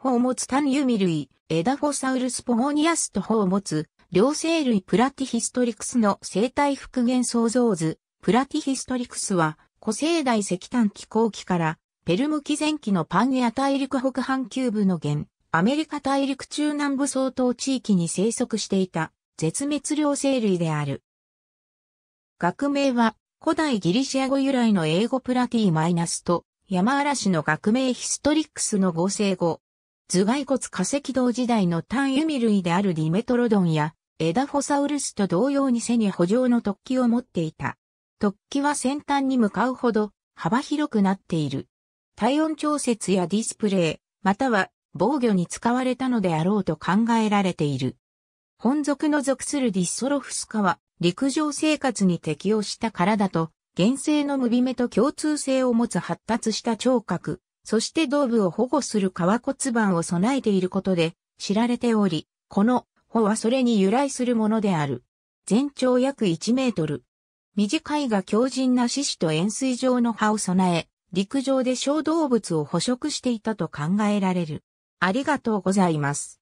宝物単由未類、エダフォサウルスポゴニアスと宝物、両生類プラティヒストリクスの生態復元創造図、プラティヒストリクスは、古生代石炭気候期から、ペルム紀前期のパンゲア大陸北半球部の現、アメリカ大陸中南部相当地域に生息していた、絶滅両生類である。学名は、古代ギリシア語由来の英語プラティマイナスと、山嵐の学名ヒストリックスの合成語、頭蓋骨化石道時代の単ユミ類であるディメトロドンやエダフォサウルスと同様に背に補助の突起を持っていた。突起は先端に向かうほど幅広くなっている。体温調節やディスプレイ、または防御に使われたのであろうと考えられている。本属の属するディッソロフスカは陸上生活に適応した体と、原生のムビメと共通性を持つ発達した聴覚、そして頭部を保護する革骨盤を備えていることで知られており、この帆はそれに由来するものである。全長約1メートル。短いが強靭な獅子と円錐状の葉を備え、陸上で小動物を捕食していたと考えられる。ありがとうございます。